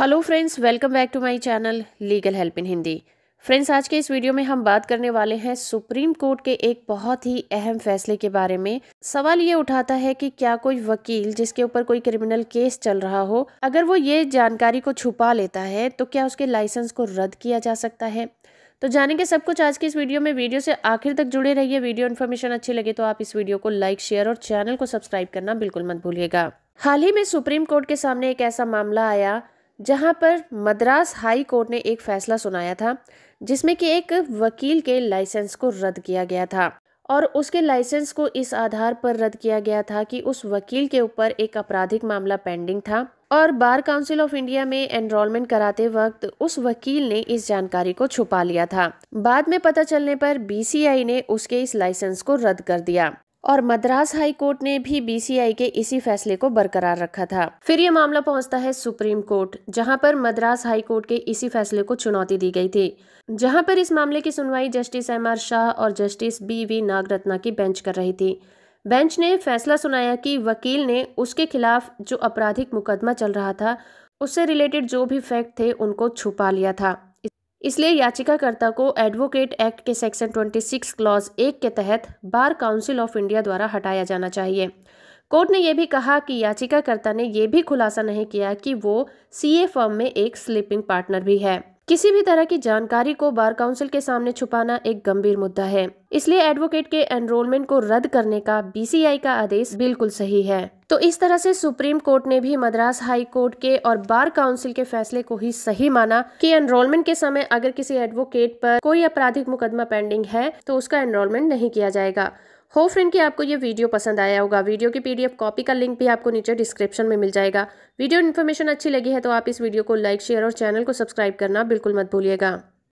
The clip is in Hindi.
hello friends welcome back to my channel legal help in Hindi friends आज के इस वीडियो में हम बात करने वाले हैं सुप्रीम कोर्ट के एक बहुत ही अहम फैसले के बारे में सवाल ये उठाता है कि क्या कोई वकील जिसके ऊपर कोई क्रिमिनल केस चल रहा हो अगर वो ये जानकारी को छुपा लेता है तो क्या उसके लाइसेंस को रद्द किया जा सकता है तो जानेंगे सब कुछ आज के इस वीडियो में वीडियो से आखिर तक जुड़े रहिए वीडियो इन्फॉर्मेशन अच्छी लगे तो आप इस वीडियो को लाइक शेयर और चैनल को सब्सक्राइब करना बिल्कुल मत भूलिएगा हाल ही में सुप्रीम कोर्ट के सामने एक ऐसा मामला आया जहां पर मद्रास हाई कोर्ट ने एक फैसला सुनाया था जिसमें कि एक वकील के लाइसेंस को रद्द किया गया था और उसके लाइसेंस को इस आधार पर रद्द किया गया था कि उस वकील के ऊपर एक आपराधिक मामला पेंडिंग था और बार काउंसिल ऑफ इंडिया में एनरोलमेंट कराते वक्त उस वकील ने इस जानकारी को छुपा लिया था बाद में पता चलने पर बीसीआई ने उसके इस लाइसेंस को रद्द कर दिया और मद्रास हाई कोर्ट ने भी बीसीआई के इसी फैसले को बरकरार रखा था फिर ये मामला पहुंचता है सुप्रीम कोर्ट जहां पर मद्रास हाई कोर्ट के इसी फैसले को चुनौती दी गई थी जहां पर इस मामले की सुनवाई जस्टिस एम आर शाह और जस्टिस बी वी नागरत्ना की बेंच कर रही थी बेंच ने फैसला सुनाया कि वकील ने उसके खिलाफ जो आपराधिक मुकदमा चल रहा था उससे रिलेटेड जो भी फैक्ट थे उनको छुपा लिया था इसलिए याचिकाकर्ता को एडवोकेट एक्ट के सेक्शन 26 क्लॉज एक के तहत बार काउंसिल ऑफ इंडिया द्वारा हटाया जाना चाहिए कोर्ट ने यह भी कहा कि याचिकाकर्ता ने यह भी खुलासा नहीं किया कि वो सीए फर्म में एक स्लीपिंग पार्टनर भी है किसी भी तरह की जानकारी को बार काउंसिल के सामने छुपाना एक गंभीर मुद्दा है इसलिए एडवोकेट के एनरोलमेंट को रद्द करने का बीसीआई का आदेश बिल्कुल सही है तो इस तरह से सुप्रीम कोर्ट ने भी मद्रास हाई कोर्ट के और बार काउंसिल के फैसले को ही सही माना कि एनरोलमेंट के समय अगर किसी एडवोकेट पर कोई आपराधिक मुकदमा पेंडिंग है तो उसका एनरोलमेंट नहीं किया जाएगा हो फ्रेंड कि आपको ये वीडियो पसंद आया होगा वीडियो की पीडीएफ कॉपी का लिंक भी आपको नीचे डिस्क्रिप्शन में मिल जाएगा वीडियो इन्फॉर्मेशन अच्छी लगी है तो आप इस वीडियो को लाइक शेयर और चैनल को सब्सक्राइब करना बिल्कुल मत भूलिएगा